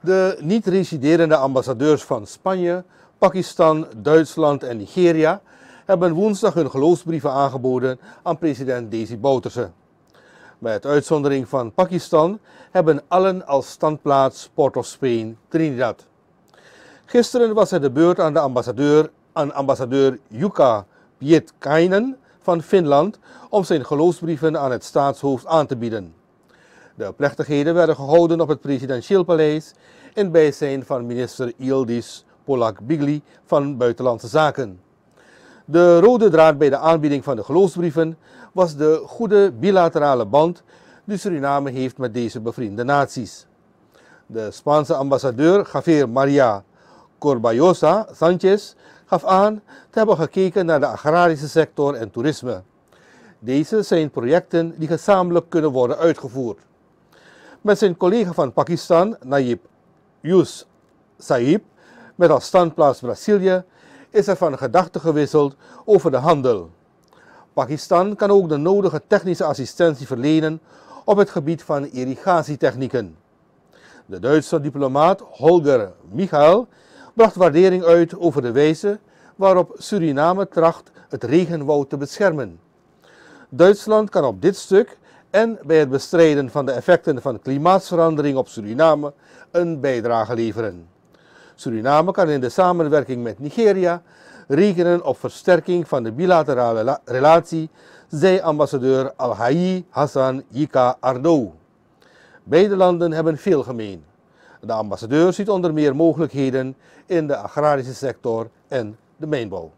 De niet-residerende ambassadeurs van Spanje, Pakistan, Duitsland en Nigeria hebben woensdag hun geloofsbrieven aangeboden aan president Desi Bouterse. Met uitzondering van Pakistan hebben allen als standplaats Port of Spain, Trinidad. Gisteren was het de beurt aan, de ambassadeur, aan ambassadeur Jukka Pietkainen van Finland om zijn geloofsbrieven aan het staatshoofd aan te bieden. De plechtigheden werden gehouden op het presidentieel paleis in bijzijn van minister Ildis Polak-Bigli van Buitenlandse Zaken. De rode draad bij de aanbieding van de geloofsbrieven was de goede bilaterale band die Suriname heeft met deze bevriende naties. De Spaanse ambassadeur Javier Maria Corbayosa Sanchez gaf aan te hebben gekeken naar de agrarische sector en toerisme. Deze zijn projecten die gezamenlijk kunnen worden uitgevoerd met zijn collega van Pakistan, Nayib Yus Saib, met als standplaats Brazilië, is er van gedachten gewisseld over de handel. Pakistan kan ook de nodige technische assistentie verlenen op het gebied van irrigatietechnieken. De Duitse diplomaat Holger Michael bracht waardering uit over de wijze waarop Suriname tracht het regenwoud te beschermen. Duitsland kan op dit stuk en bij het bestrijden van de effecten van klimaatsverandering op Suriname een bijdrage leveren. Suriname kan in de samenwerking met Nigeria rekenen op versterking van de bilaterale relatie, zei ambassadeur Al-Hayi Hassan Yika Ardo. Beide landen hebben veel gemeen. De ambassadeur ziet onder meer mogelijkheden in de agrarische sector en de mijnbouw.